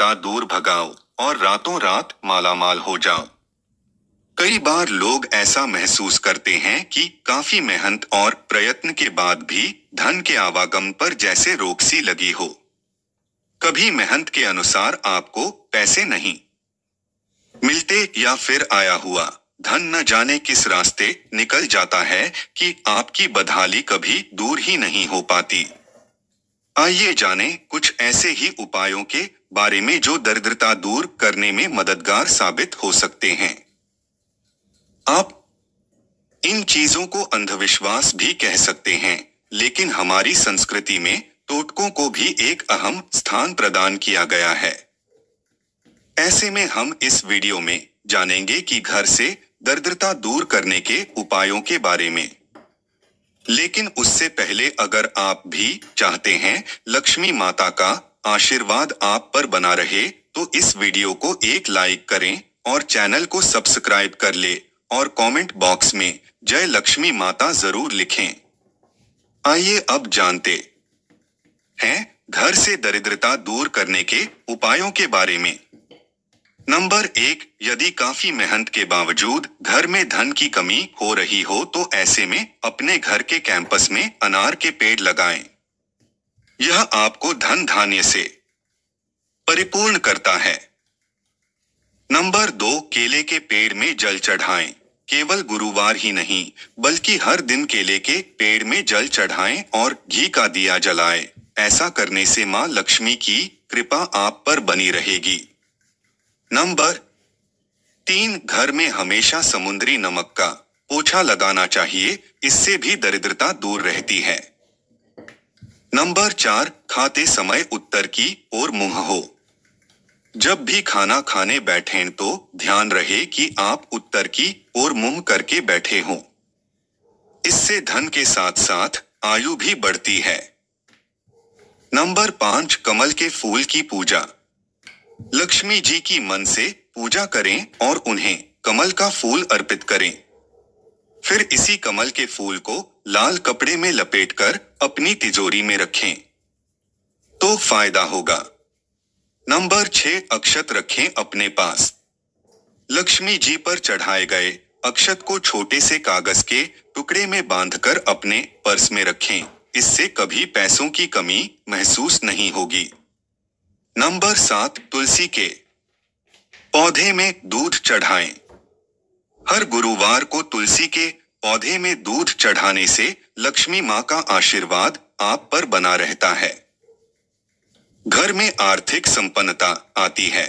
शत्रुता दूर भगाओ और रातों रात मालामाल हो जाओ कई बार लोग ऐसा महसूस करते हैं कि काफी मेहनत और प्रयत्न के बाद भी धन के आवागम पर जैसे सी लगी हो कभी मेहनत के अनुसार आपको पैसे नहीं मिलते या फिर आया हुआ धन न जाने किस रास्ते निकल जाता है कि आपकी बदहाली कभी दूर ही नहीं हो पाती आइए जाने कुछ ऐसे ही उपायों के बारे में जो दरिद्रता दूर करने में मददगार साबित हो सकते हैं आप इन चीजों को अंधविश्वास भी कह सकते हैं लेकिन हमारी संस्कृति में टोटकों को भी एक अहम स्थान प्रदान किया गया है ऐसे में हम इस वीडियो में जानेंगे कि घर से दरिद्रता दूर करने के उपायों के बारे में लेकिन उससे पहले अगर आप भी चाहते हैं लक्ष्मी माता का आशीर्वाद आप पर बना रहे तो इस वीडियो को एक लाइक करें और चैनल को सब्सक्राइब कर ले और कमेंट बॉक्स में जय लक्ष्मी माता जरूर लिखें आइए अब जानते हैं घर से दरिद्रता दूर करने के उपायों के बारे में नंबर एक यदि काफी मेहनत के बावजूद घर में धन की कमी हो रही हो तो ऐसे में अपने घर के कैंपस में अनार के पेड़ लगाएं। यह आपको धन धान्य से परिपूर्ण करता है नंबर दो केले के पेड़ में जल चढ़ाएं। केवल गुरुवार ही नहीं बल्कि हर दिन केले के पेड़ में जल चढ़ाएं और घी का दिया जलाएं। ऐसा करने से माँ लक्ष्मी की कृपा आप पर बनी रहेगी नंबर तीन घर में हमेशा समुद्री नमक का पोछा लगाना चाहिए इससे भी दरिद्रता दूर रहती है नंबर चार खाते समय उत्तर की ओर मुंह हो जब भी खाना खाने बैठे तो ध्यान रहे कि आप उत्तर की ओर मुंह करके बैठे हों इससे धन के साथ साथ आयु भी बढ़ती है नंबर पांच कमल के फूल की पूजा लक्ष्मी जी की मन से पूजा करें और उन्हें कमल का फूल अर्पित करें फिर इसी कमल के फूल को लाल कपड़े में लपेटकर अपनी तिजोरी में रखें तो फायदा होगा नंबर छह अक्षत रखें अपने पास लक्ष्मी जी पर चढ़ाए गए अक्षत को छोटे से कागज के टुकड़े में बांधकर अपने पर्स में रखें इससे कभी पैसों की कमी महसूस नहीं होगी नंबर सात तुलसी के पौधे में दूध चढ़ाएं। हर गुरुवार को तुलसी के पौधे में दूध चढ़ाने से लक्ष्मी माँ का आशीर्वाद आप पर बना रहता है घर में आर्थिक संपन्नता आती है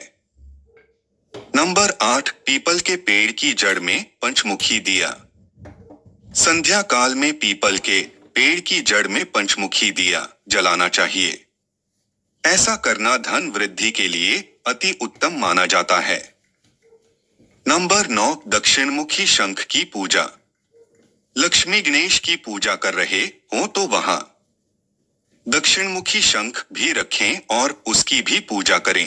नंबर आठ पीपल के पेड़ की जड़ में पंचमुखी दिया संध्या काल में पीपल के पेड़ की जड़ में पंचमुखी दिया जलाना चाहिए ऐसा करना धन वृद्धि के लिए अति उत्तम माना जाता है नंबर नौ दक्षिणमुखी शंख की पूजा लक्ष्मी गणेश की पूजा कर रहे हो तो वहां दक्षिणमुखी शंख भी रखें और उसकी भी पूजा करें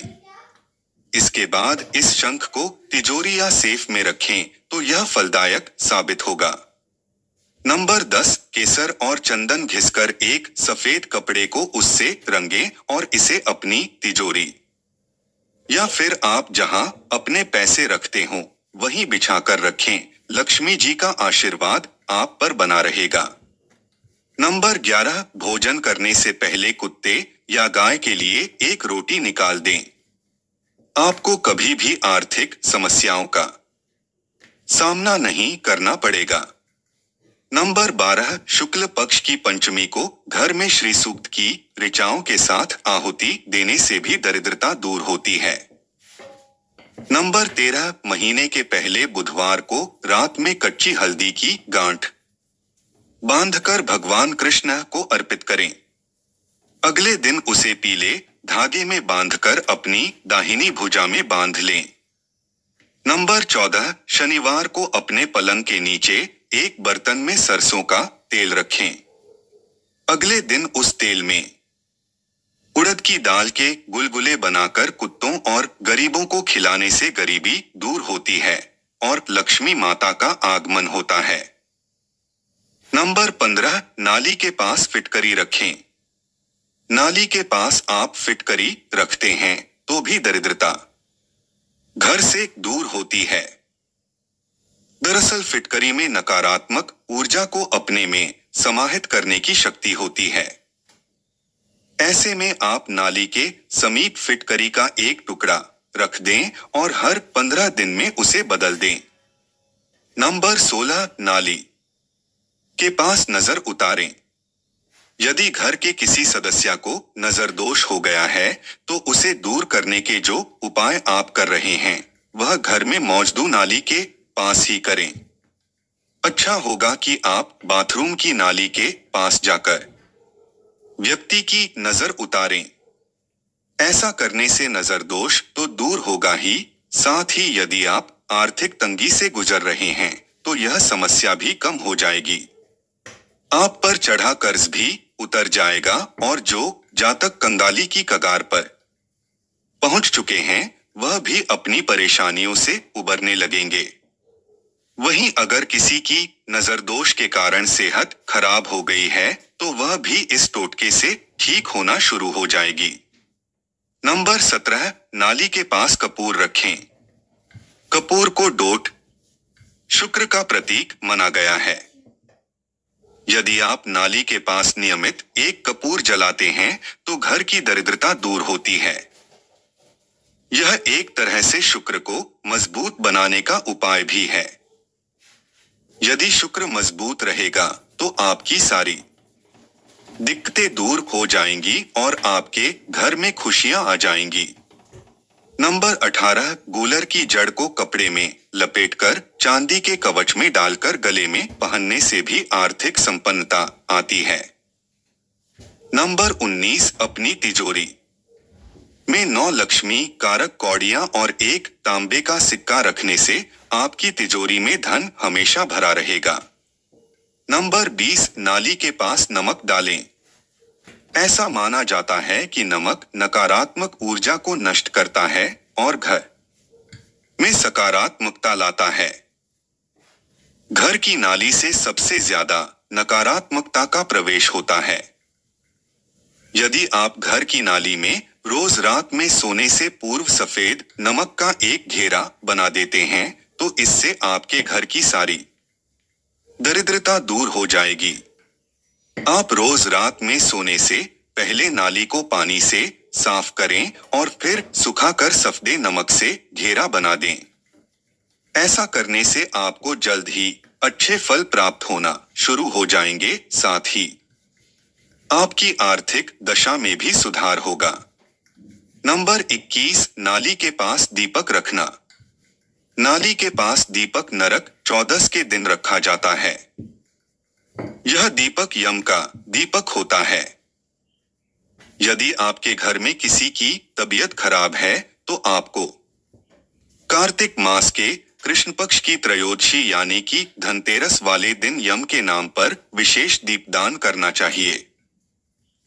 इसके बाद इस शंख को तिजोरी या सेफ में रखें तो यह फलदायक साबित होगा नंबर दस केसर और चंदन घिसकर एक सफेद कपड़े को उससे रंगे और इसे अपनी तिजोरी या फिर आप जहां अपने पैसे रखते हो वहीं बिछाकर रखें लक्ष्मी जी का आशीर्वाद आप पर बना रहेगा नंबर ग्यारह भोजन करने से पहले कुत्ते या गाय के लिए एक रोटी निकाल दें आपको कभी भी आर्थिक समस्याओं का सामना नहीं करना पड़ेगा नंबर बारह शुक्ल पक्ष की पंचमी को घर में श्री सूक्त की ऋचाओं के साथ आहुति देने से भी दरिद्रता दूर होती है नंबर तेरह महीने के पहले बुधवार को रात में कच्ची हल्दी की गांठ बांधकर भगवान कृष्ण को अर्पित करें अगले दिन उसे पीले धागे में बांधकर अपनी दाहिनी भुजा में बांध लें नंबर चौदह शनिवार को अपने पलंग के नीचे एक बर्तन में सरसों का तेल रखें अगले दिन उस तेल में उड़द की दाल के गुलगुले बनाकर कुत्तों और गरीबों को खिलाने से गरीबी दूर होती है और लक्ष्मी माता का आगमन होता है नंबर पंद्रह नाली के पास फिटकरी रखें नाली के पास आप फिटकरी रखते हैं तो भी दरिद्रता घर से दूर होती है दरअसल फिटकरी में नकारात्मक ऊर्जा को अपने में समाहित करने की शक्ति होती है ऐसे में आप नाली के समीप फिटकरी का एक टुकड़ा रख दें और हर पंद्रह दिन में उसे बदल दें नंबर सोलह नाली के पास नजर उतारें यदि घर के किसी सदस्य को नजर दोष हो गया है तो उसे दूर करने के जो उपाय आप कर रहे हैं वह घर में मौजूद नाली के पास ही करें अच्छा होगा कि आप बाथरूम की नाली के पास जाकर व्यक्ति की नजर उतारें ऐसा करने से नजर दोष तो दूर होगा ही साथ ही यदि आप आर्थिक तंगी से गुजर रहे हैं तो यह समस्या भी कम हो जाएगी आप पर चढ़ा कर्ज भी उतर जाएगा और जो जातक कंगाली की कगार पर पहुंच चुके हैं वह भी अपनी परेशानियों से उबरने लगेंगे वहीं अगर किसी की नजर दोष के कारण सेहत खराब हो गई है तो वह भी इस टोटके से ठीक होना शुरू हो जाएगी नंबर सत्रह नाली के पास कपूर रखें कपूर को डोट शुक्र का प्रतीक मना गया है यदि आप नाली के पास नियमित एक कपूर जलाते हैं तो घर की दरिद्रता दूर होती है यह एक तरह से शुक्र को मजबूत बनाने का उपाय भी है यदि शुक्र मजबूत रहेगा तो आपकी सारी दिक्कतें दूर हो जाएंगी और आपके घर में खुशियां आ जाएंगी नंबर 18 गूलर की जड़ को कपड़े में लपेटकर चांदी के कवच में डालकर गले में पहनने से भी आर्थिक संपन्नता आती है नंबर 19 अपनी तिजोरी में नौ लक्ष्मी कारक कौड़िया और एक तांबे का सिक्का रखने से आपकी तिजोरी में धन हमेशा भरा रहेगा नंबर 20 नाली के पास नमक डालें ऐसा माना जाता है कि नमक नकारात्मक ऊर्जा को नष्ट करता है और घर में सकारात्मकता लाता है घर की नाली से सबसे ज्यादा नकारात्मकता का प्रवेश होता है यदि आप घर की नाली में रोज रात में सोने से पूर्व सफेद नमक का एक घेरा बना देते हैं तो इससे आपके घर की सारी दरिद्रता दूर हो जाएगी आप रोज रात में सोने से पहले नाली को पानी से साफ करें और फिर सुखा कर सफदे नमक से घेरा बना दें ऐसा करने से आपको जल्द ही अच्छे फल प्राप्त होना शुरू हो जाएंगे साथ ही आपकी आर्थिक दशा में भी सुधार होगा नंबर 21 नाली के पास दीपक रखना नाली के पास दीपक नरक चौदस के दिन रखा जाता है यह दीपक यम का दीपक होता है यदि आपके घर में किसी की तबीयत खराब है तो आपको कार्तिक मास के कृष्ण पक्ष की त्रयोदशी यानी कि धनतेरस वाले दिन यम के नाम पर विशेष दीपदान करना चाहिए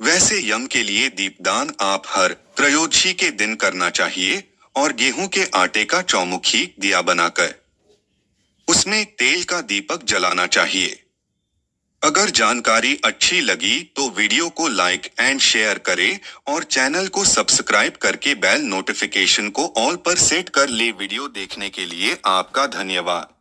वैसे यम के लिए दीपदान आप हर त्रयोदशी के दिन करना चाहिए और गेहूं के आटे का चौमुखी दिया बनाकर उसमें तेल का दीपक जलाना चाहिए अगर जानकारी अच्छी लगी तो वीडियो को लाइक एंड शेयर करें और चैनल को सब्सक्राइब करके बेल नोटिफिकेशन को ऑल पर सेट कर ले वीडियो देखने के लिए आपका धन्यवाद